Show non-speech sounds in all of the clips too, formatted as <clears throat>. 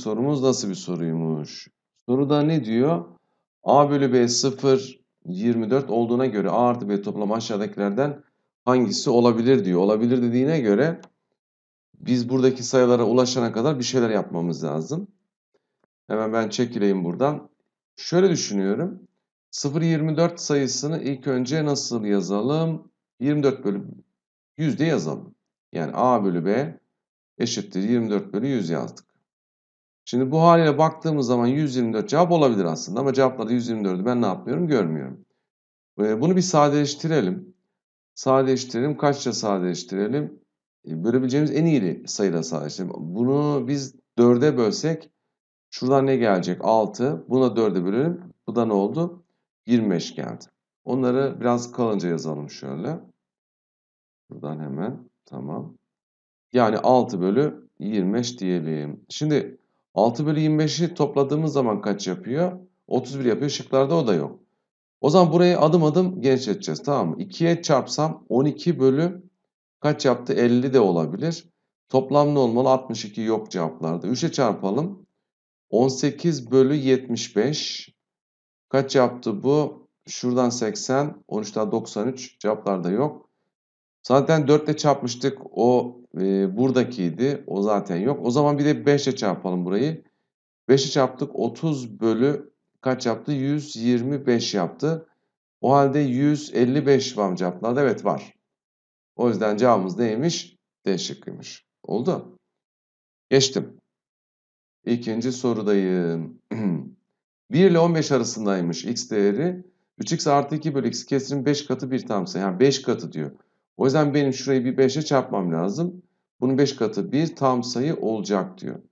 sorumuz nasıl bir soruymuş? Soruda ne diyor? A bölü B 0, 24 olduğuna göre A artı B toplam aşağıdakilerden hangisi olabilir diyor. Olabilir dediğine göre biz buradaki sayılara ulaşana kadar bir şeyler yapmamız lazım. Hemen ben çekileyim buradan. Şöyle düşünüyorum. 24 sayısını ilk önce nasıl yazalım? 24 bölü 100 de yazalım. Yani A bölü B eşittir 24 bölü 100 yazdık. Şimdi bu haliyle baktığımız zaman 124 cevap olabilir aslında ama cevapları 124'ü ben ne yapmıyorum görmüyorum. Bunu bir sadeleştirelim. Sadeleştirelim. Kaçça sadeleştirelim? E, bölebileceğimiz en iyi sayıda sadeleştirelim. Bunu biz 4'e bölsek şuradan ne gelecek? 6. Buna 4'e bölelim. Bu da ne oldu? 25 geldi. Onları biraz kalınca yazalım şöyle. Buradan hemen. Tamam. Yani 6 bölü 25 diyelim. Şimdi 6 bölü 25'i topladığımız zaman kaç yapıyor? 31 yapıyor. Şıklarda o da yok. O zaman burayı adım adım genişleteceğiz. Tamam mı? 2'ye çarpsam 12 bölü kaç yaptı? 50 de olabilir. Toplam ne olmalı? 62 yok cevaplarda. 3'e çarpalım. 18 bölü 75. Kaç yaptı bu? Şuradan 80. 13'ten 93. Cevaplarda yok. Zaten 4 ile çarpmıştık. O e, buradakiydi. O zaten yok. O zaman bir de 5 ile çarpalım burayı. 5'e çarptık. 30 bölü kaç yaptı? 125 yaptı. O halde 155 var mı cevaplarda? Evet var. O yüzden cevabımız neymiş? D şıkkıymış. Oldu. Geçtim. İkinci sorudayım. 1 <clears throat> ile 15 arasındaymış x değeri. 3x artı 2 bölü x kesirin 5 katı bir tam sayı. Yani 5 katı diyor. O yüzden benim şurayı bir 5'e çarpmam lazım. Bunun 5 katı bir tam sayı olacak diyor.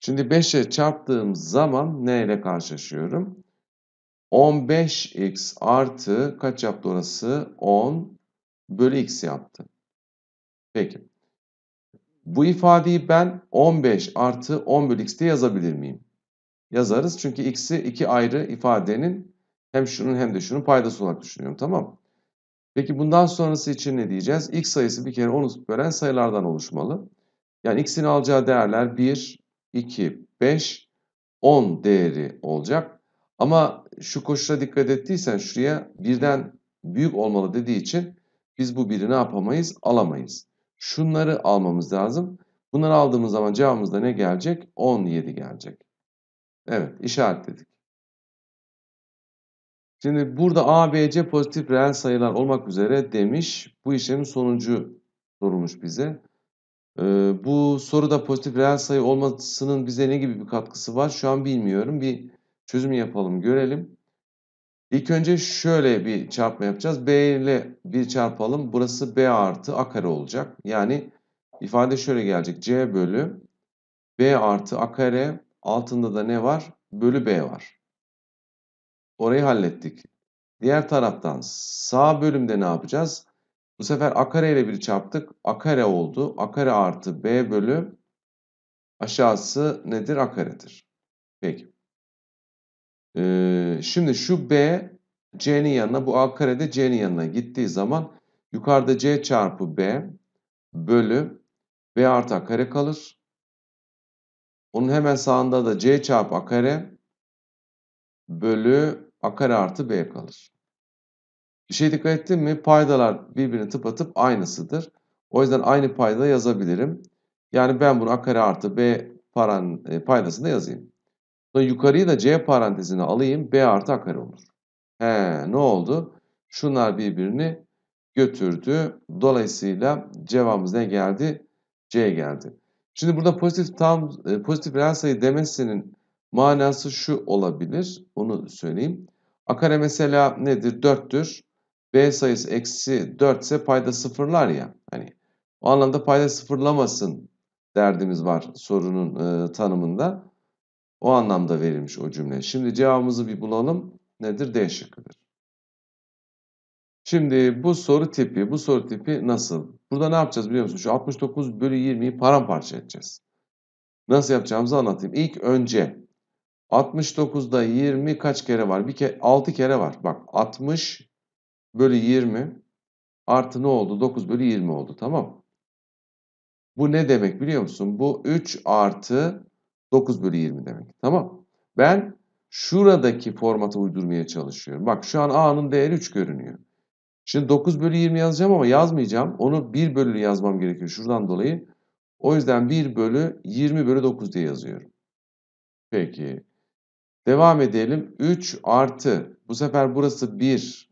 Şimdi 5'e çarptığım zaman neyle karşılaşıyorum? 15x artı kaç yaptı orası? 10 bölü x yaptı. Peki. Bu ifadeyi ben 15 artı 10 bölü x yazabilir miyim? Yazarız çünkü x'i iki ayrı ifadenin hem şunun hem de şunun paydası olarak düşünüyorum tamam Peki bundan sonrası için ne diyeceğiz? X sayısı bir kere 10'u gören sayılardan oluşmalı. Yani x'in alacağı değerler 1, 2, 5, 10 değeri olacak. Ama şu koşula dikkat ettiysen şuraya birden büyük olmalı dediği için biz bu biri ne yapamayız? Alamayız. Şunları almamız lazım. Bunları aldığımız zaman cevabımızda ne gelecek? 17 gelecek. Evet işaretledik. Şimdi burada A, B, C pozitif reel sayılar olmak üzere demiş. Bu işlemin sonucu sorulmuş bize. Ee, bu soruda pozitif reel sayı olmasının bize ne gibi bir katkısı var? Şu an bilmiyorum. Bir çözüm yapalım, görelim. İlk önce şöyle bir çarpma yapacağız. B ile bir çarpalım. Burası B artı A kare olacak. Yani ifade şöyle gelecek. C bölü B artı A kare altında da ne var? Bölü B var. Orayı hallettik. Diğer taraftan sağ bölümde ne yapacağız? Bu sefer a kare ile bir çarptık. A kare oldu. A kare artı b bölü aşağısı nedir? A karedir. Peki. Ee, şimdi şu b c'nin yanına bu a kare de c'nin yanına gittiği zaman yukarıda c çarpı b bölü b artı a kare kalır. Onun hemen sağında da c çarpı a kare bölü A kare artı B kalır. Bir şey dikkat ettim mi? Paydalar birbirini tıpatıp aynısıdır. O yüzden aynı payda yazabilirim. Yani ben bunu A kare artı B paran e, paydasında yazayım. Sonra yukarıyı da C parantezine alayım. B artı A kare olur. He, ne oldu? Şunlar birbirini götürdü. Dolayısıyla cevabımız ne geldi? C geldi. Şimdi burada pozitif tam e, pozitif reel sayı demesinin Manası şu olabilir. Onu söyleyeyim. A kare mesela nedir? 4'tür. B sayısı eksi 4 ise payda sıfırlar ya. Hani o anlamda payda sıfırlamasın derdimiz var sorunun e, tanımında. O anlamda verilmiş o cümle. Şimdi cevabımızı bir bulalım. Nedir? D şıkkıdır. Şimdi bu soru tipi, bu soru tipi nasıl? Burada ne yapacağız biliyor musun? Şu 69 bölü 20'yi paramparça edeceğiz. Nasıl yapacağımızı anlatayım. İlk önce 69'da 20 kaç kere var? Bir ke, 6 kere var. Bak 60 bölü 20 artı ne oldu? 9 bölü 20 oldu tamam Bu ne demek biliyor musun? Bu 3 artı 9 bölü 20 demek. Tamam. Ben şuradaki formata uydurmaya çalışıyorum. Bak şu an A'nın değeri 3 görünüyor. Şimdi 9 bölü 20 yazacağım ama yazmayacağım. Onu 1 bölü yazmam gerekiyor şuradan dolayı. O yüzden 1 bölü 20 bölü 9 diye yazıyorum. Peki. Devam edelim. 3 artı. Bu sefer burası 1.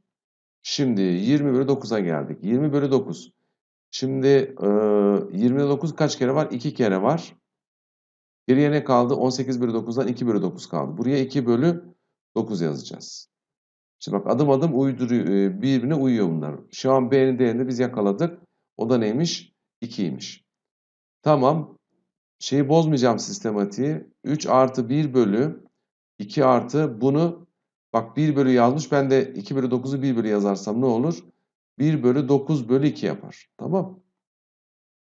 Şimdi 20 bölü 9'a geldik. 20 bölü 9. Şimdi e, 9 kaç kere var? 2 kere var. Geriye ne kaldı? 18 bölü 9'dan 2 bölü 9 kaldı. Buraya 2 bölü 9 yazacağız. Şimdi bak adım adım uyduruyor, birbirine uyuyor bunlar. Şu an B'nin değerini biz yakaladık. O da neymiş? 2'ymiş. Tamam. Şeyi bozmayacağım sistematiği. 3 artı 1 bölü 2 artı bunu bak 1 bölü yazmış. Ben de 2 bölü 9'u 1 bölü yazarsam ne olur? 1 bölü 9 bölü 2 yapar. Tamam.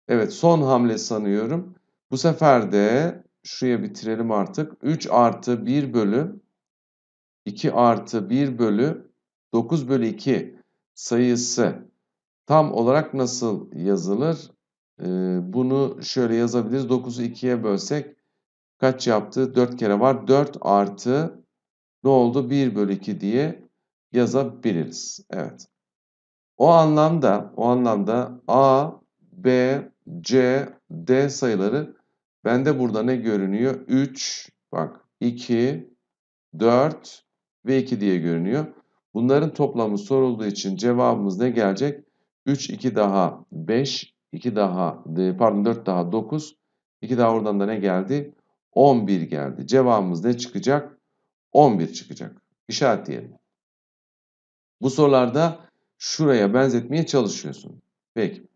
Evet son hamle sanıyorum. Bu sefer de şuraya bitirelim artık. 3 artı 1 bölü 2 artı 1 bölü 9 bölü 2 sayısı tam olarak nasıl yazılır? Ee, bunu şöyle yazabiliriz. 9'u 2'ye bölsek kaç yaptı? 4 kere var. 4 artı ne oldu? 1 bölü 2 diye yazabiliriz. Evet. O anlamda, o anlamda A, B, C, D sayıları bende burada ne görünüyor? 3, bak 2, 4 ve 2 diye görünüyor. Bunların toplamı sorulduğu için cevabımız ne gelecek? 3, 2 daha 5, 2 daha, pardon 4 daha 9, 2 daha oradan da ne geldi? 11 geldi. Cevabımız ne çıkacak? 11 çıkacak. İşaretleyelim. Bu sorularda şuraya benzetmeye çalışıyorsun. Peki.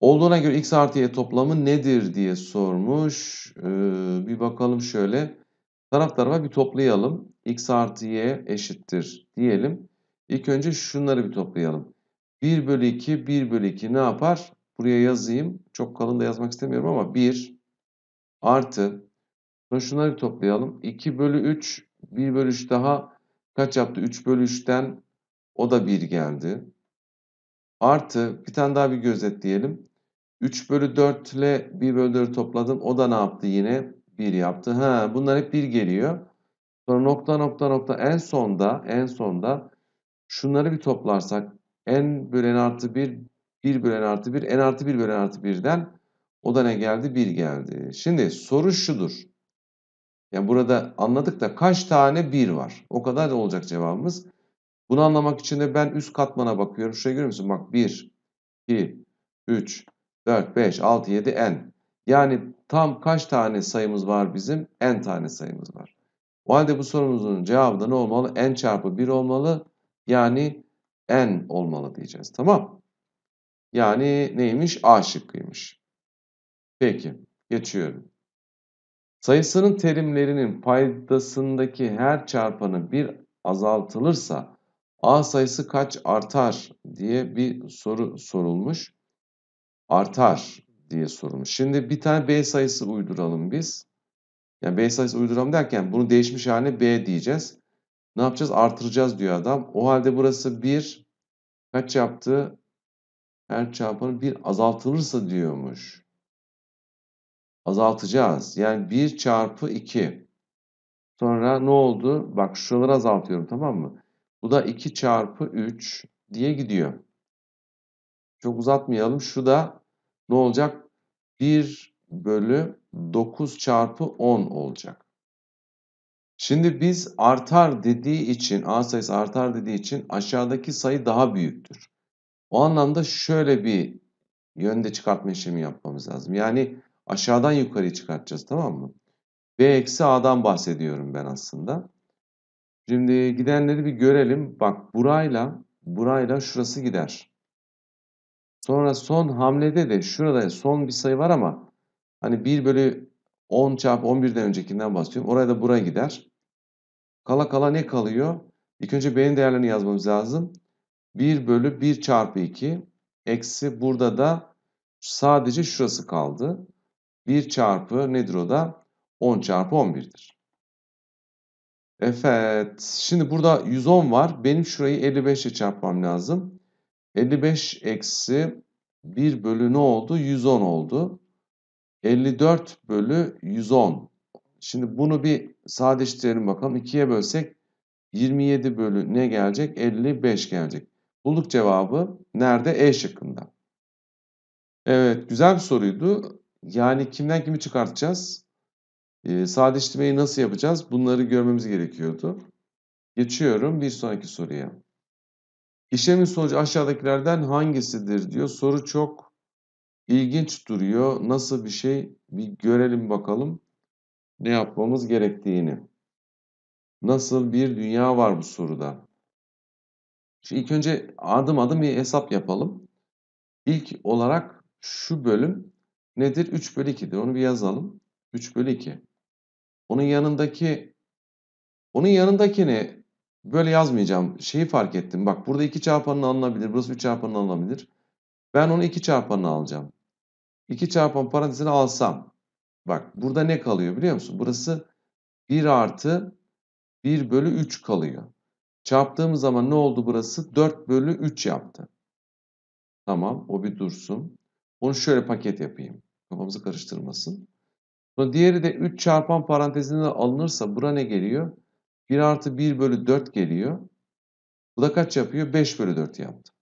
Olduğuna göre x artı y toplamı nedir diye sormuş. Ee, bir bakalım şöyle. Taraf tarafa bir toplayalım. x artı y eşittir diyelim. İlk önce şunları bir toplayalım. 1 bölü 2, 1 bölü 2 ne yapar? Buraya yazayım. Çok kalın da yazmak istemiyorum ama 1 artı sonra şunları toplayalım. 2 bölü 3 1 bölü 3 daha kaç yaptı? 3 bölü 3'ten o da 1 geldi. Artı bir tane daha bir gözetleyelim. 3 bölü 4 ile 1 bölü 4 topladım. O da ne yaptı yine? 1 yaptı. Ha, bunlar hep 1 geliyor. Sonra nokta nokta nokta en sonda en sonda şunları bir toplarsak n bölü n artı 1 1 bölü n artı 1 n artı 1 bölü n artı 1'den o da ne geldi? 1 geldi. Şimdi soru şudur. Yani burada anladık da kaç tane 1 var? O kadar da olacak cevabımız. Bunu anlamak için de ben üst katmana bakıyorum. Şuraya görüyor musun? Bak 1, 2, 3, 4, 5, 6, 7, n. Yani tam kaç tane sayımız var bizim? n tane sayımız var. O halde bu sorumuzun cevabı da ne olmalı? n çarpı 1 olmalı. Yani n olmalı diyeceğiz. Tamam. Yani neymiş? A şıkkıymış. Peki, geçiyorum. Sayısının terimlerinin paydasındaki her çarpanı bir azaltılırsa A sayısı kaç artar diye bir soru sorulmuş. Artar diye sorulmuş. Şimdi bir tane B sayısı uyduralım biz. Yani B sayısı uyduralım derken bunu değişmiş haline B diyeceğiz. Ne yapacağız? Artıracağız diyor adam. O halde burası 1 kaç yaptı? Her çarpanı 1 azaltılırsa diyormuş azaltacağız. Yani 1 çarpı 2. Sonra ne oldu? Bak şuraları azaltıyorum tamam mı? Bu da 2 çarpı 3 diye gidiyor. Çok uzatmayalım. Şu da ne olacak? 1 bölü 9 çarpı 10 olacak. Şimdi biz artar dediği için, A sayısı artar dediği için aşağıdaki sayı daha büyüktür. O anlamda şöyle bir yönde çıkartma işlemi yapmamız lazım. Yani Aşağıdan yukarıya çıkartacağız tamam mı? B eksi A'dan bahsediyorum ben aslında. Şimdi gidenleri bir görelim. Bak burayla burayla şurası gider. Sonra son hamlede de şurada son bir sayı var ama hani 1 bölü 10 çarpı 11'den öncekinden bahsediyorum. Oraya da buraya gider. Kala kala ne kalıyor? İlk önce B'nin değerlerini yazmamız lazım. 1 bölü 1 çarpı 2 eksi burada da sadece şurası kaldı. 1 çarpı nedir o da? 10 çarpı 11'dir. Evet. Şimdi burada 110 var. Benim şurayı 55 ile çarpmam lazım. 55 eksi 1 bölü ne oldu? 110 oldu. 54 bölü 110. Şimdi bunu bir sadeleştirelim bakalım. 2'ye bölsek 27 bölü ne gelecek? 55 gelecek. Bulduk cevabı nerede? E şıkkında. Evet güzel bir soruydu. Yani kimden kimi çıkartacağız? E, sadeştirmeyi nasıl yapacağız? Bunları görmemiz gerekiyordu. Geçiyorum bir sonraki soruya. İşlemin sonucu aşağıdakilerden hangisidir diyor. Soru çok ilginç duruyor. Nasıl bir şey? Bir görelim bakalım ne yapmamız gerektiğini. Nasıl bir dünya var bu soruda? Şimdi ilk önce adım adım bir hesap yapalım. İlk olarak şu bölüm nedir? 3 bölü 2'dir. Onu bir yazalım. 3 bölü 2. Onun yanındaki onun yanındakini böyle yazmayacağım. Şeyi fark ettim. Bak burada 2 çarpanını alınabilir. Burası 3 çarpanını alınabilir. Ben onu 2 çarpanını alacağım. 2 çarpan parantezini alsam. Bak burada ne kalıyor biliyor musun? Burası 1 artı 1 bölü 3 kalıyor. Çarptığımız zaman ne oldu burası? 4 bölü 3 yaptı. Tamam o bir dursun. Onu şöyle paket yapayım. Kafamızı karıştırmasın. Sonra diğeri de 3 çarpan parantezinde alınırsa bura ne geliyor? 1 artı 1 bölü 4 geliyor. Bu da kaç yapıyor? 5 bölü 4 yaptı.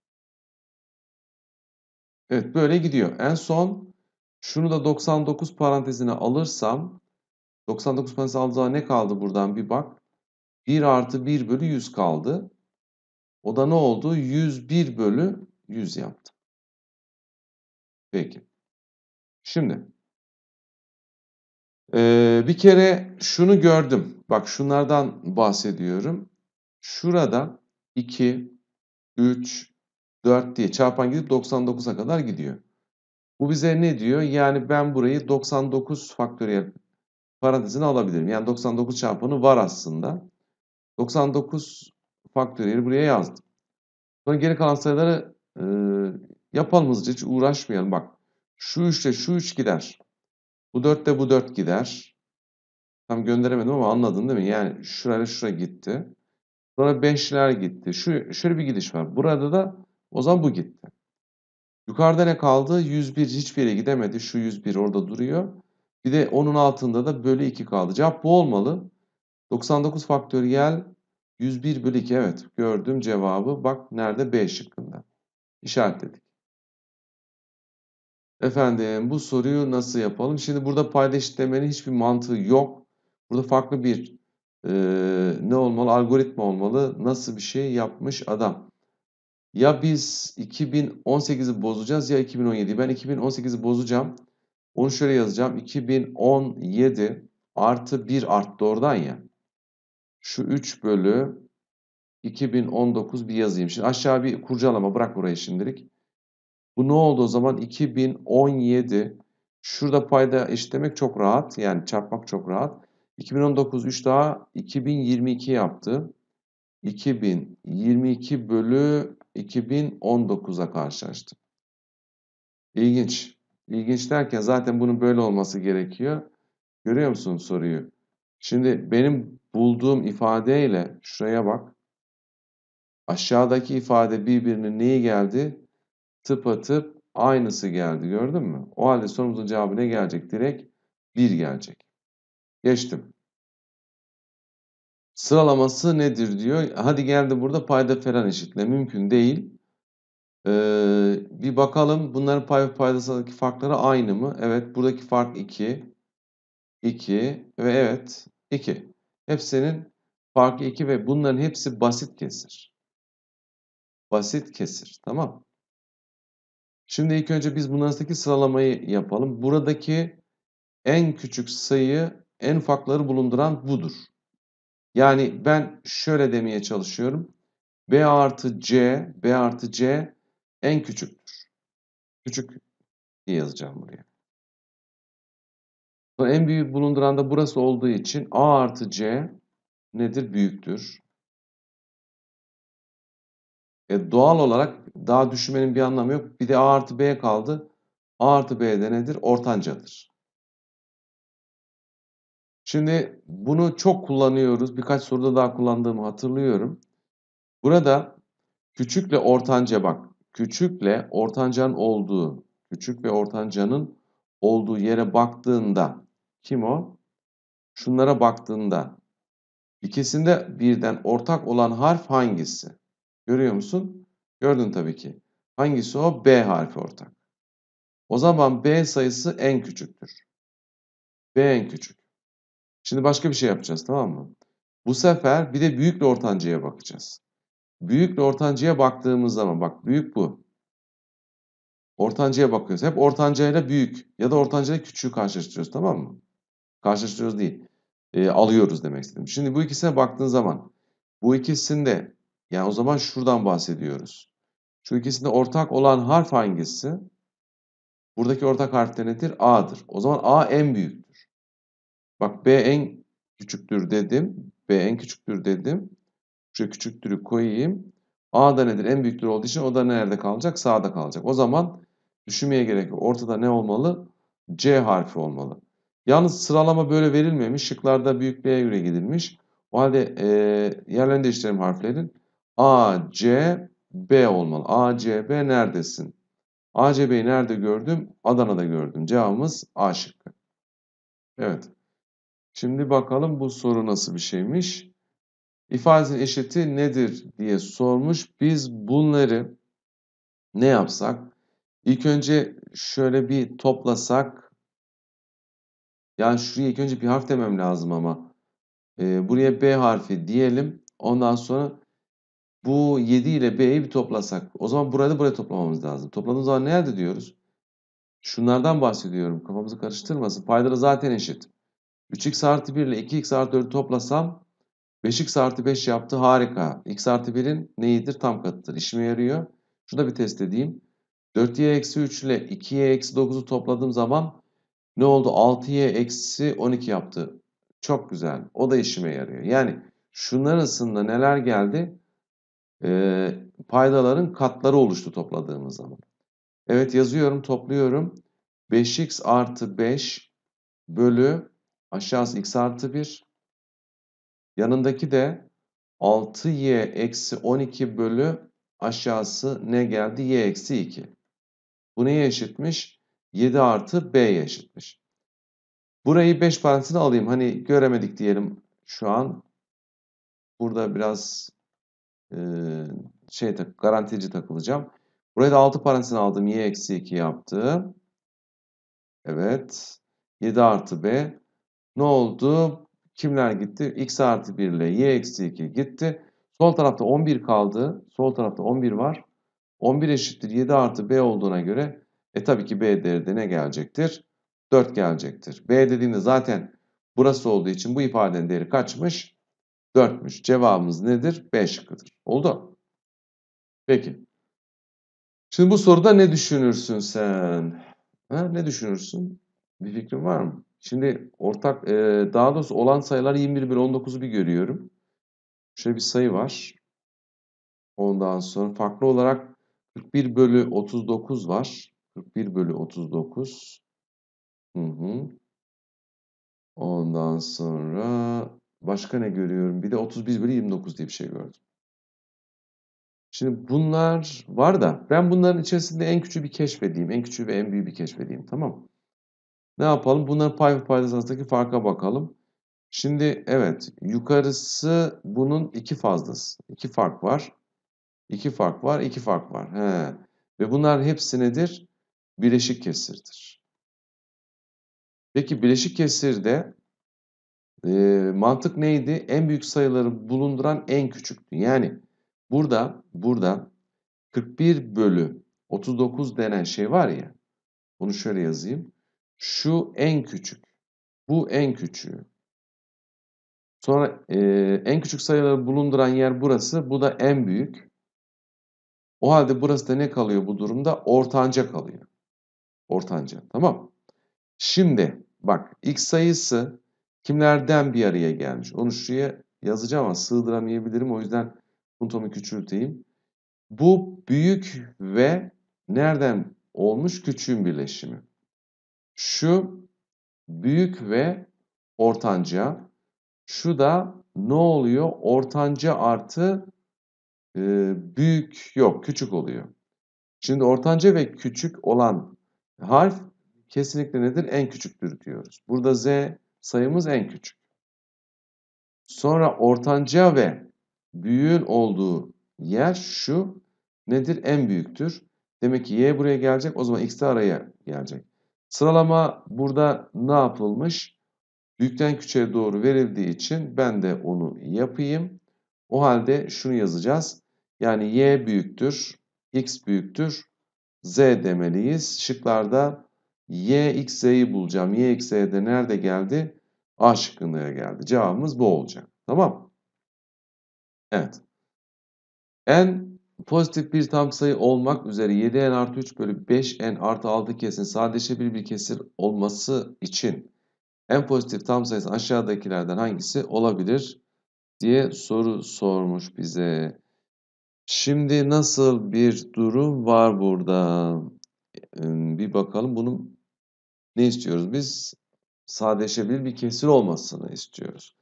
Evet böyle gidiyor. En son şunu da 99 parantezine alırsam 99 parantez aldığım zaman ne kaldı buradan bir bak. 1 artı 1 bölü 100 kaldı. O da ne oldu? 101 bölü 100 yaptı. Peki. Şimdi. Ee, bir kere şunu gördüm. Bak şunlardan bahsediyorum. Şurada 2, 3, 4 diye çarpan gidip 99'a kadar gidiyor. Bu bize ne diyor? Yani ben burayı 99 faktöriyel parantezine alabilirim. Yani 99 çarpanı var aslında. 99 faktöriyeli buraya yazdım. Sonra geri kalan sayıları e, Yapalım hızlıca hiç uğraşmayalım. Bak şu 3'te şu 3 gider. Bu 4'te bu 4 gider. Tam gönderemedim ama anladın değil mi? Yani şuraya şura gitti. Sonra 5'ler gitti. Şu, şöyle bir gidiş var. Burada da o zaman bu gitti. Yukarıda ne kaldı? 101 hiçbir yere gidemedi. Şu 101 orada duruyor. Bir de onun altında da bölü 2 kaldı. Cevap bu olmalı. 99 faktöriyel 101 bölü 2 evet gördüm cevabı. Bak nerede B şıkkında. İşaretledik. Efendim bu soruyu nasıl yapalım? Şimdi burada payda eşitlemenin hiçbir mantığı yok. Burada farklı bir e, ne olmalı? Algoritma olmalı. Nasıl bir şey yapmış adam? Ya biz 2018'i bozacağız ya 2017'yi. Ben 2018'i bozacağım. Onu şöyle yazacağım. 2017 artı 1 arttı oradan ya. Şu 3 bölü 2019 bir yazayım. Şimdi aşağı bir kurcalama bırak burayı şimdilik. Bu ne oldu o zaman? 2017. Şurada payda eşitlemek çok rahat. Yani çarpmak çok rahat. 2019 3 daha 2022 yaptı. 2022 bölü 2019'a karşılaştı. İlginç. İlginç derken zaten bunun böyle olması gerekiyor. Görüyor musun soruyu? Şimdi benim bulduğum ifadeyle şuraya bak. Aşağıdaki ifade birbirine neyi geldi? tıpatıp aynısı geldi gördün mü? O halde sorumuzun cevabı ne gelecek? Direkt 1 gelecek. Geçtim. Sıralaması nedir diyor. Hadi geldi burada payda falan eşitle. Mümkün değil. Ee, bir bakalım bunların pay ve paydasındaki farkları aynı mı? Evet buradaki fark 2. 2 ve evet 2. Hepsinin farkı 2 ve bunların hepsi basit kesir. Basit kesir tamam Şimdi ilk önce biz bundan arasındaki sıralamayı yapalım. Buradaki en küçük sayı en ufakları bulunduran budur. Yani ben şöyle demeye çalışıyorum. B artı C, B artı C en küçüktür. Küçük diye yazacağım buraya. En büyük bulunduran da burası olduğu için A artı C nedir? Büyüktür. E, doğal olarak daha düşünmenin bir anlamı yok. Bir de A artı B kaldı. A artı B de nedir? Ortancadır. Şimdi bunu çok kullanıyoruz. Birkaç soruda daha kullandığımı hatırlıyorum. Burada küçükle ortanca bak. Küçükle ortancanın olduğu, küçük ve ortancanın olduğu yere baktığında kim o? Şunlara baktığında ikisinde birden ortak olan harf hangisi? Görüyor musun? Gördün tabii ki. Hangisi o? B harfi ortak. O zaman B sayısı en küçüktür. B en küçük. Şimdi başka bir şey yapacağız tamam mı? Bu sefer bir de büyükle ortancaya bakacağız. Büyükle ortancaya baktığımız zaman bak büyük bu. Ortancaya bakıyoruz. Hep ortancayla büyük ya da ortancayla küçüğü karşılaştırıyoruz tamam mı? Karşılaştırıyoruz değil. E, alıyoruz demek istedim. Şimdi bu ikisine baktığın zaman bu ikisinde yani o zaman şuradan bahsediyoruz. Şu ikisinde ortak olan harf hangisi? Buradaki ortak harf nedir? A'dır. O zaman A en büyüktür. Bak B en küçüktür dedim. B en küçüktür dedim. Şu küçüktürü koyayım. A da nedir? En büyüktür olduğu için o da nerede kalacak? Sağda kalacak. O zaman düşünmeye gerek yok. Ortada ne olmalı? C harfi olmalı. Yalnız sıralama böyle verilmemiş. Şıklarda büyüklüğe göre gidilmiş. O halde e, yerlerini değiştirelim harflerin. A, C, B olmalı. A, C, B neredesin? A, C, B'yi nerede gördüm? Adana'da gördüm. Cevabımız A şıkkı. Evet. Şimdi bakalım bu soru nasıl bir şeymiş. İfadesinin eşiti nedir diye sormuş. Biz bunları ne yapsak? İlk önce şöyle bir toplasak. Yani şuraya ilk önce bir harf demem lazım ama. Ee, buraya B harfi diyelim. Ondan sonra bu 7 ile B'yi bir toplasak. O zaman burayı da buraya toplamamız lazım. Topladığımız zaman ne diyoruz? Şunlardan bahsediyorum. Kafamızı karıştırmasın. Payları zaten eşit. 3x artı 1 ile 2x artı 4'ü toplasam 5x artı 5 yaptı. Harika. x artı 1'in neyidir? Tam katıdır. İşime yarıyor. Şunu bir test edeyim. 4y eksi 3 ile 2y eksi 9'u topladığım zaman ne oldu? 6y eksi 12 yaptı. Çok güzel. O da işime yarıyor. Yani şunların arasında neler geldi? e, paydaların katları oluştu topladığımız zaman. Evet yazıyorum, topluyorum. 5x artı 5 bölü aşağısı x artı 1. Yanındaki de 6y eksi 12 bölü aşağısı ne geldi? y eksi 2. Bu neye eşitmiş? 7 artı b'ye eşitmiş. Burayı 5 parantezine alayım. Hani göremedik diyelim şu an. Burada biraz e, şey tak, garantici takılacağım. Buraya da 6 parantezin aldım. Y eksi 2 yaptı. Evet. 7 artı B. Ne oldu? Kimler gitti? X artı 1 ile Y eksi 2 gitti. Sol tarafta 11 kaldı. Sol tarafta 11 var. 11 eşittir 7 artı B olduğuna göre e tabii ki B değeri de ne gelecektir? 4 gelecektir. B dediğimde zaten burası olduğu için bu ifadenin değeri kaçmış? 4'müş. Cevabımız nedir? B şıkkıdır. Oldu. Peki. Şimdi bu soruda ne düşünürsün sen? Ha, ne düşünürsün? Bir fikrin var mı? Şimdi ortak, e, daha doğrusu olan sayılar 21 bir 19'u bir görüyorum. Şöyle bir sayı var. Ondan sonra farklı olarak 41 bölü 39 var. 41 bölü 39. Hı hı. Ondan sonra Başka ne görüyorum? Bir de 31 bölü 29 diye bir şey gördüm. Şimdi bunlar var da ben bunların içerisinde en küçüğü bir keşfedeyim. En küçüğü ve en büyüğü bir keşfedeyim. Tamam Ne yapalım? Bunların pay ve paydası arasındaki farka bakalım. Şimdi evet yukarısı bunun iki fazlası. İki fark var. İki fark var. iki fark var. He. Ve bunlar hepsi nedir? Bileşik kesirdir. Peki bileşik kesirde e, mantık neydi? En büyük sayıları bulunduran en küçüktü. Yani burada burada 41 bölü 39 denen şey var ya. Bunu şöyle yazayım. Şu en küçük. Bu en küçüğü. Sonra e, en küçük sayıları bulunduran yer burası. Bu da en büyük. O halde burası da ne kalıyor bu durumda? Ortanca kalıyor. Ortanca. Tamam. Şimdi bak x sayısı kimlerden bir araya gelmiş? Onu şuraya yazacağım ama sığdıramayabilirim. O yüzden puntomu küçülteyim. Bu büyük ve nereden olmuş küçüğün birleşimi. Şu büyük ve ortanca. Şu da ne oluyor? Ortanca artı e, büyük yok küçük oluyor. Şimdi ortanca ve küçük olan harf kesinlikle nedir? En küçüktür diyoruz. Burada Z sayımız en küçük. Sonra ortanca ve büyüğün olduğu yer şu nedir? En büyüktür. Demek ki y buraya gelecek o zaman x de araya gelecek. Sıralama burada ne yapılmış? Büyükten küçüğe doğru verildiği için ben de onu yapayım. O halde şunu yazacağız. Yani y büyüktür, x büyüktür, z demeliyiz. Şıklarda Y, X, Z'yi bulacağım. Y, X, Z de nerede geldi? A şıkkında geldi. Cevabımız bu olacak. Tamam Evet. N pozitif bir tam sayı olmak üzere 7n artı 3 bölü 5n artı 6 kesin sadeleşebilir bir kesir olması için en pozitif tam sayısı aşağıdakilerden hangisi olabilir diye soru sormuş bize. Şimdi nasıl bir durum var burada? Ee, bir bakalım bunun ne istiyoruz biz? Sadeleşebilir bir kesir olmasını istiyoruz.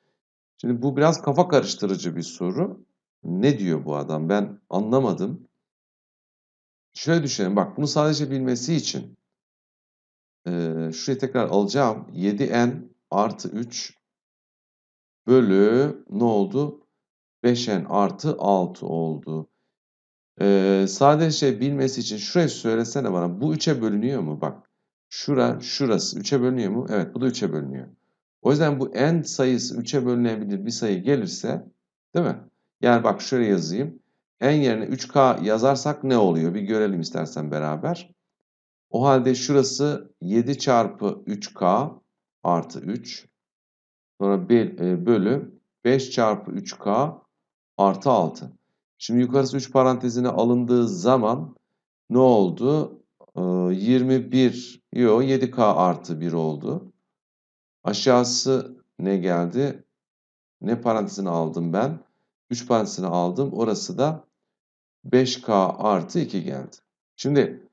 Şimdi bu biraz kafa karıştırıcı bir soru. Ne diyor bu adam? Ben anlamadım. Şöyle düşünelim. Bak bunu sadece bilmesi için e, şuraya tekrar alacağım. 7n artı 3 bölü ne oldu? 5n artı 6 oldu. Ee, sadece bilmesi için şurayı söylesene bana. Bu 3'e bölünüyor mu? Bak Şura, şurası 3'e bölünüyor mu? Evet bu da 3'e bölünüyor. O yüzden bu n sayısı 3'e bölünebilir bir sayı gelirse değil mi? Yani bak şöyle yazayım. N yerine 3k yazarsak ne oluyor? Bir görelim istersen beraber. O halde şurası 7 çarpı 3k artı 3. Sonra e, bölü 5 çarpı 3k artı 6. Şimdi yukarısı 3 parantezine alındığı zaman ne oldu? 21, yo 7K artı 1 oldu. Aşağısı ne geldi? Ne parantezini aldım ben? 3 parantezini aldım. Orası da 5K artı 2 geldi. Şimdi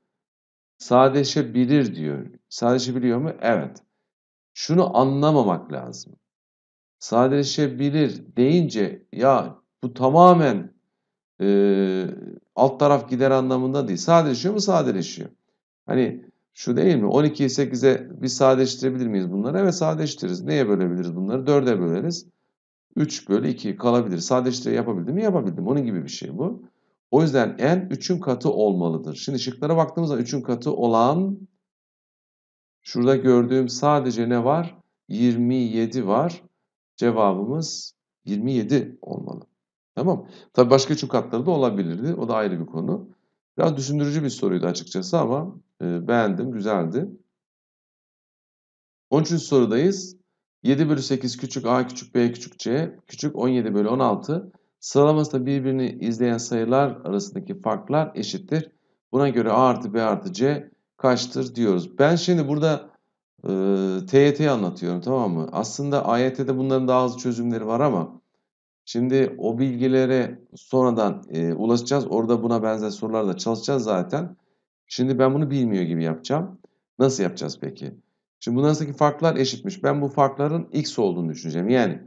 sadeleşebilir diyor. Sadeleşebiliyor mu? Evet. Şunu anlamamak lazım. Sadeleşebilir deyince ya bu tamamen e, alt taraf gider anlamında değil. Sadeleşiyor mu? Sadeleşiyor. Hani şu değil mi? 12'yi 8'e bir sadeleştirebilir miyiz bunları? Evet sadeleştiririz. Neye bölebiliriz bunları? 4'e böleriz. 3 bölü 2 kalabilir. Sadeleştire yapabildim mi? Yapabildim. Onun gibi bir şey bu. O yüzden n 3'ün katı olmalıdır. Şimdi şıklara baktığımızda 3'ün katı olan şurada gördüğüm sadece ne var? 27 var. Cevabımız 27 olmalı. Tamam. Tabii başka 3'ün katları da olabilirdi. O da ayrı bir konu. Biraz düşündürücü bir soruydu açıkçası ama beğendim, güzeldi. 13. sorudayız. 7 bölü 8 küçük a küçük b küçük c küçük 17 bölü 16 sıralamasında birbirini izleyen sayılar arasındaki farklar eşittir. Buna göre a artı b artı c kaçtır diyoruz. Ben şimdi burada e, TYT'yi anlatıyorum tamam mı? Aslında AYT'de bunların daha az çözümleri var ama şimdi o bilgilere sonradan e, ulaşacağız. Orada buna benzer sorularla çalışacağız zaten. Şimdi ben bunu bilmiyor gibi yapacağım. Nasıl yapacağız peki? Şimdi bunlardaki farklar eşitmiş. Ben bu farkların x olduğunu düşüneceğim. Yani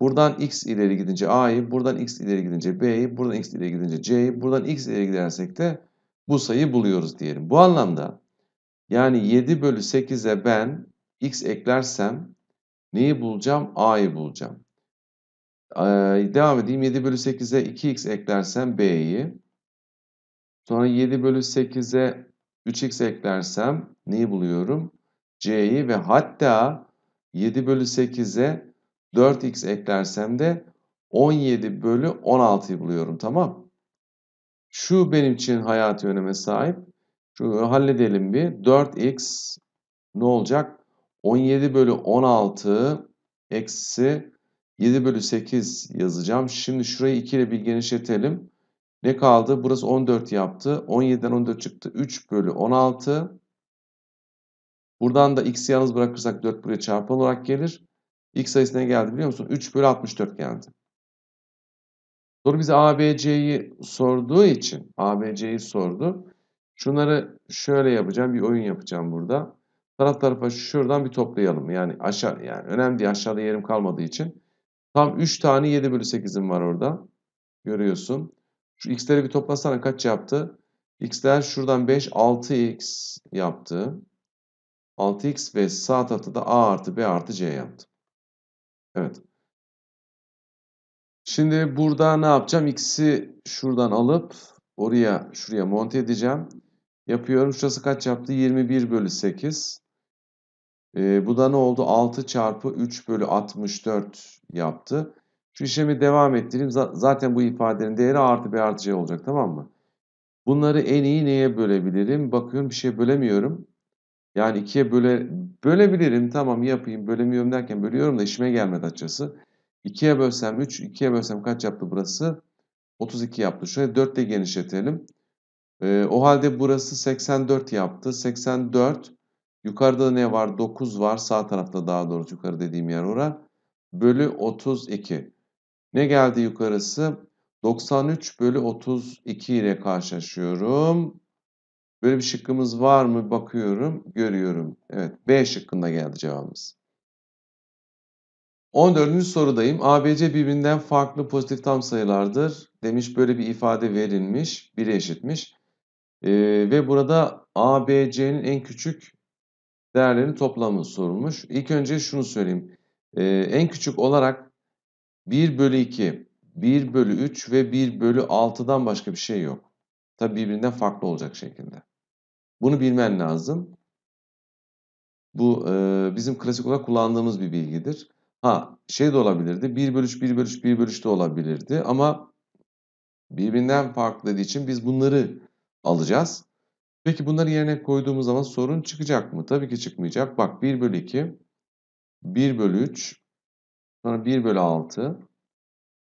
buradan x ileri gidince a'yı, buradan x ileri gidince b'yi, buradan x ileri gidince c'yi, buradan x ileri gidersek de bu sayıyı buluyoruz diyelim. Bu anlamda yani 7 bölü 8'e ben x eklersem neyi bulacağım? a'yı bulacağım. Ee, devam edeyim. 7 bölü 8'e 2x eklersem b'yi. Sonra 7 bölü 8'e 3x eklersem neyi buluyorum? c'yi ve hatta 7 bölü 8'e 4x eklersem de 17 bölü 16'yı buluyorum tamam. Şu benim için hayati öneme sahip. Şu halledelim bir. 4x ne olacak? 17 bölü 16 eksi 7 bölü 8 yazacağım. Şimdi şurayı 2 ile bir genişletelim. Ne kaldı? Burası 14 yaptı. 17'den 14 çıktı. 3 bölü 16. Buradan da x'i yalnız bırakırsak 4 buraya çarpan olarak gelir. x sayısına geldi biliyor musun? 3 bölü 64 geldi. Soru bize ABC'yi sorduğu için ABC'yi sordu. Şunları şöyle yapacağım. Bir oyun yapacağım burada. Taraf tarafa şuradan bir toplayalım. Yani aşağı yani önemli değil aşağıda yerim kalmadığı için. Tam 3 tane 7 bölü 8'im var orada. Görüyorsun. Şu x'leri bir toplasana kaç yaptı? x'ler şuradan 5, 6x yaptı. 6x ve sağ tarafta da a artı b artı c yaptı. Evet. Şimdi burada ne yapacağım? X'i şuradan alıp oraya şuraya monte edeceğim. Yapıyorum. Şurası kaç yaptı? 21 bölü 8. Ee, bu da ne oldu? 6 çarpı 3 bölü 64 yaptı. Şu işlemi devam ettirin. Zaten bu ifadenin değeri artı bir artı C şey olacak tamam mı? Bunları en iyi neye bölebilirim? Bakıyorum bir şey bölemiyorum. Yani ikiye böle, bölebilirim tamam yapayım bölemiyorum derken bölüyorum da işime gelmedi açıkçası. 2'ye bölsem 3, 2'ye bölsem kaç yaptı burası? 32 yaptı. Şöyle 4 ile genişletelim. Ee, o halde burası 84 yaptı. 84 yukarıda ne var? 9 var. Sağ tarafta daha doğrusu yukarı dediğim yer orada. Bölü 32. Ne geldi yukarısı? 93 bölü 32 ile karşılaşıyorum. Böyle bir şıkkımız var mı? Bakıyorum, görüyorum. Evet, B şıkkında geldi cevabımız. 14. sorudayım. ABC birbirinden farklı pozitif tam sayılardır. Demiş böyle bir ifade verilmiş. Biri eşitmiş. Ee, ve burada ABC'nin en küçük değerlerini toplamı sorulmuş. İlk önce şunu söyleyeyim. Ee, en küçük olarak 1 bölü 2, 1 bölü 3 ve 1 bölü 6'dan başka bir şey yok. Tabi birbirinden farklı olacak şekilde. Bunu bilmen lazım. Bu e, bizim klasik olarak kullandığımız bir bilgidir. Ha şey de olabilirdi. 1 bölü 3, 1 bölü 3, 1 bölü 3 de olabilirdi. Ama birbirinden farklı dediği için biz bunları alacağız. Peki bunları yerine koyduğumuz zaman sorun çıkacak mı? Tabii ki çıkmayacak. Bak 1 bölü 2, 1 bölü 3, Sonra 1 bölü 6.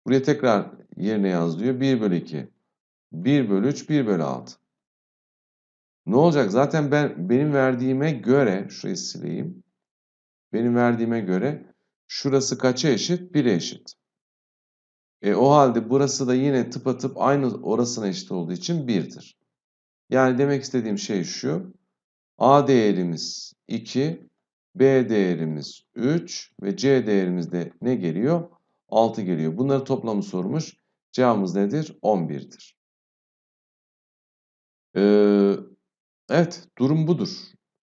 Buraya tekrar yerine yaz diyor. 1 bölü 2. 1 bölü 3, 1 bölü 6. Ne olacak? Zaten ben benim verdiğime göre, şurayı sileyim. Benim verdiğime göre şurası kaça eşit? 1'e eşit. E, o halde burası da yine tıpatıp aynı orasına eşit olduğu için 1'dir. Yani demek istediğim şey şu. A değerimiz 2, B değerimiz 3 ve C değerimiz de ne geliyor? 6 geliyor. Bunları toplamı sormuş. Cevabımız nedir? 11'dir. Ee, evet durum budur.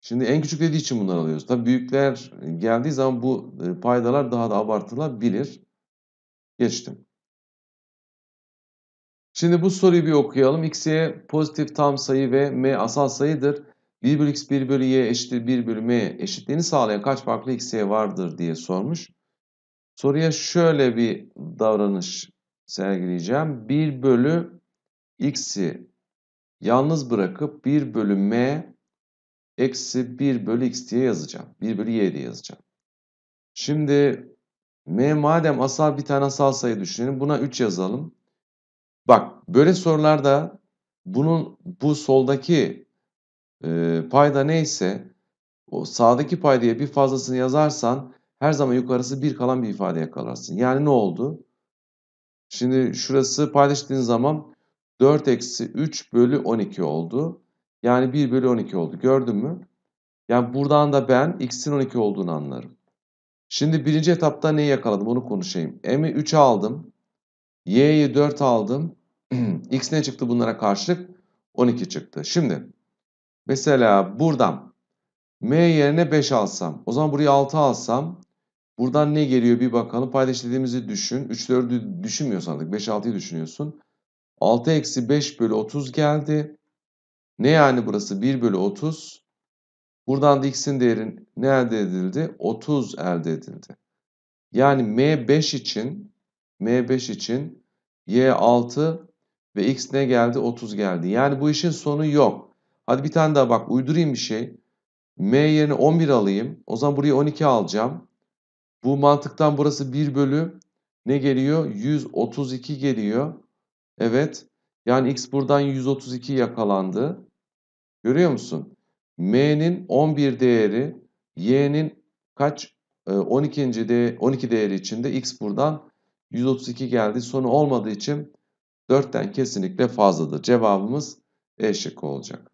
Şimdi en küçük dediği için bunları alıyoruz. Tabii büyükler geldiği zaman bu e, paydalar daha da abartılabilir. Geçtim. Şimdi bu soruyu bir okuyalım. X'ye pozitif tam sayı ve M asal sayıdır. 1 bölü x 1 bölü y eşittir 1 bölü m eşitliğini sağlayan kaç farklı x vardır diye sormuş. Soruya şöyle bir davranış sergileyeceğim. 1 bölü x'i yalnız bırakıp 1 bölü m eksi 1 bölü x diye yazacağım. 1 bölü y diye yazacağım. Şimdi m madem asal bir tane asal sayı düşünelim. Buna 3 yazalım. Bak böyle sorularda bunun bu soldaki e, payda neyse o sağdaki paydaya bir fazlasını yazarsan her zaman yukarısı bir kalan bir ifade yakalarsın. Yani ne oldu? Şimdi şurası paylaştığın zaman 4 eksi 3 bölü 12 oldu. Yani 1 bölü 12 oldu. Gördün mü? Yani buradan da ben x'in 12 olduğunu anlarım. Şimdi birinci etapta neyi yakaladım onu konuşayım. M'i 3 aldım. Y'yi 4 aldım. <clears throat> X ne çıktı bunlara karşılık? 12 çıktı. Şimdi Mesela buradan M yerine 5 alsam. O zaman buraya 6 alsam. Buradan ne geliyor bir bakalım. Paydaş dediğimizi düşün. 3 4'ü düşünmüyorsun artık. 5 6'yı düşünüyorsun. 6 eksi 5 bölü 30 geldi. Ne yani burası? 1 bölü 30. Buradan da x'in değeri ne elde edildi? 30 elde edildi. Yani m5 için m5 için y6 ve x ne geldi? 30 geldi. Yani bu işin sonu yok. Hadi bir tane daha bak uydurayım bir şey. M yerine 11 alayım. O zaman buraya 12 alacağım. Bu mantıktan burası 1 bölü ne geliyor? 132 geliyor. Evet. Yani x buradan 132 yakalandı. Görüyor musun? M'nin 11 değeri, y'nin kaç? 12. E, de, 12 değeri içinde x buradan 132 geldi. Sonu olmadığı için 4'ten kesinlikle fazladır. Cevabımız E şıkkı olacak.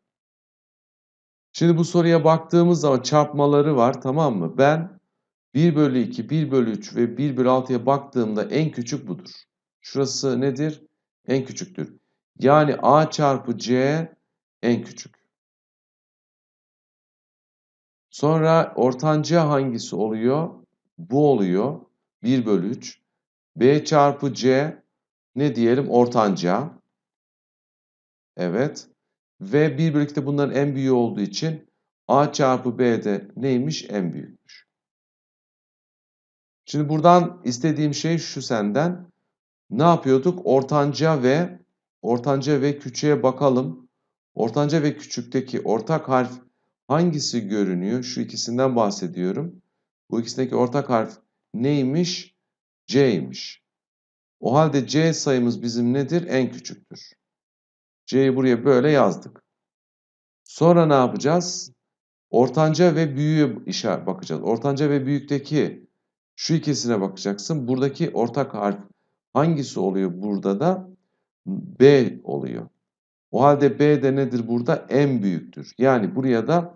Şimdi bu soruya baktığımız zaman çarpmaları var tamam mı? Ben 1 bölü 2, 1 bölü 3 ve 1 bölü 6'ya baktığımda en küçük budur. Şurası nedir? En küçüktür. Yani A çarpı C en küçük. Sonra ortanca hangisi oluyor? Bu oluyor. 1 bölü 3. B çarpı C ne diyelim? Ortanca. Evet. Ve bir birlikte bunların en büyüğü olduğu için A çarpı B de neymiş? En büyükmüş. Şimdi buradan istediğim şey şu senden. Ne yapıyorduk? Ortanca ve ortanca ve küçüğe bakalım. Ortanca ve küçükteki ortak harf hangisi görünüyor? Şu ikisinden bahsediyorum. Bu ikisindeki ortak harf neymiş? C'ymiş. O halde C sayımız bizim nedir? En küçüktür. C'yi buraya böyle yazdık. Sonra ne yapacağız? Ortanca ve büyüğe işe bakacağız. Ortanca ve büyükteki şu ikisine bakacaksın. Buradaki ortak harf hangisi oluyor burada da? B oluyor. O halde B de nedir burada? En büyüktür. Yani buraya da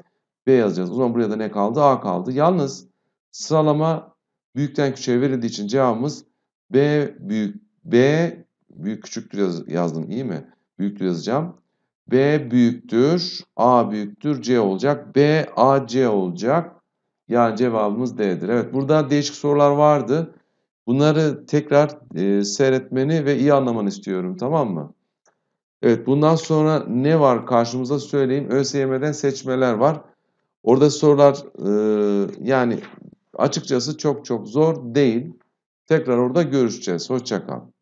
B yazacağız. O zaman buraya da ne kaldı? A kaldı. Yalnız sıralama büyükten küçüğe verildiği için cevabımız B büyük B büyük küçüktür yaz, yazdım iyi mi? Büyük yazacağım. B büyüktür, A büyüktür, C olacak. B, A, C olacak. Yani cevabımız D'dir. Evet burada değişik sorular vardı. Bunları tekrar e, seyretmeni ve iyi anlamanı istiyorum tamam mı? Evet bundan sonra ne var karşımıza söyleyeyim. ÖSYM'den seçmeler var. Orada sorular e, yani açıkçası çok çok zor değil. Tekrar orada görüşeceğiz. Hoşçakal.